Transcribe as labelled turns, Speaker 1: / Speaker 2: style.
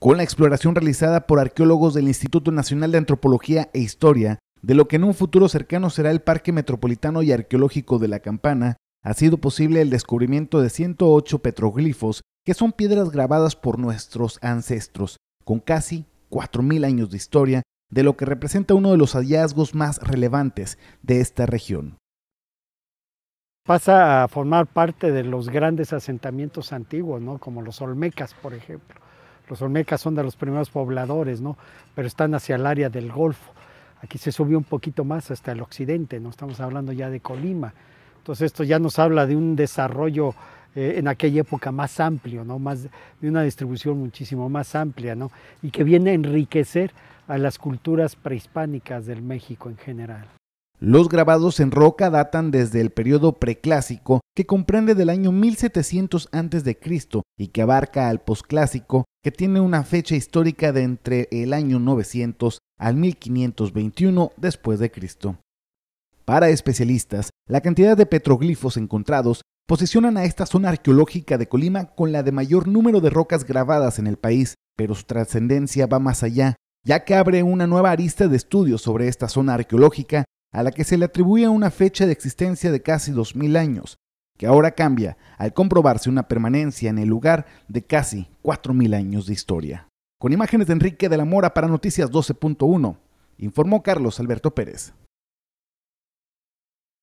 Speaker 1: con la exploración realizada por arqueólogos del Instituto Nacional de Antropología e Historia de lo que en un futuro cercano será el Parque Metropolitano y Arqueológico de la Campana, ha sido posible el descubrimiento de 108 petroglifos, que son piedras grabadas por nuestros ancestros, con casi 4.000 años de historia, de lo que representa uno de los hallazgos más relevantes de esta región.
Speaker 2: Pasa a formar parte de los grandes asentamientos antiguos, ¿no? como los olmecas, por ejemplo los olmecas son de los primeros pobladores, ¿no? Pero están hacia el área del Golfo. Aquí se subió un poquito más hasta el occidente, ¿no? Estamos hablando ya de Colima. Entonces esto ya nos habla de un desarrollo eh, en aquella época más amplio, Más, de una distribución muchísimo más amplia, Y que viene a enriquecer a las culturas prehispánicas del México en general.
Speaker 1: Los grabados en roca datan desde el periodo preclásico, que comprende del año 1700 a.C. y que abarca al posclásico, que tiene una fecha histórica de entre el año 900 al 1521 después de Cristo. Para especialistas, la cantidad de petroglifos encontrados posicionan a esta zona arqueológica de Colima con la de mayor número de rocas grabadas en el país, pero su trascendencia va más allá, ya que abre una nueva arista de estudios sobre esta zona arqueológica a la que se le atribuía una fecha de existencia de casi 2.000 años, que ahora cambia al comprobarse una permanencia en el lugar de casi 4.000 años de historia. Con imágenes de Enrique de la Mora para Noticias 12.1, informó Carlos Alberto Pérez.